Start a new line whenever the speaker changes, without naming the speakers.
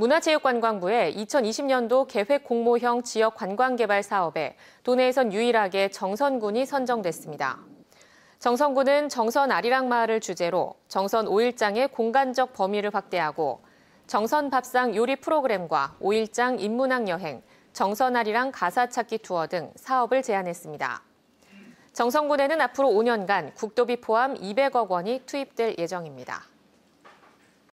문화체육관광부에 2020년도 계획 공모형 지역 관광개발 사업에 도내에선 유일하게 정선군이 선정됐습니다. 정선군은 정선 아리랑 마을을 주제로 정선 5일장의 공간적 범위를 확대하고 정선 밥상 요리 프로그램과 5일장 인문학 여행, 정선 아리랑 가사 찾기 투어 등 사업을 제안했습니다. 정선군에는 앞으로 5년간 국도비 포함 200억 원이 투입될 예정입니다.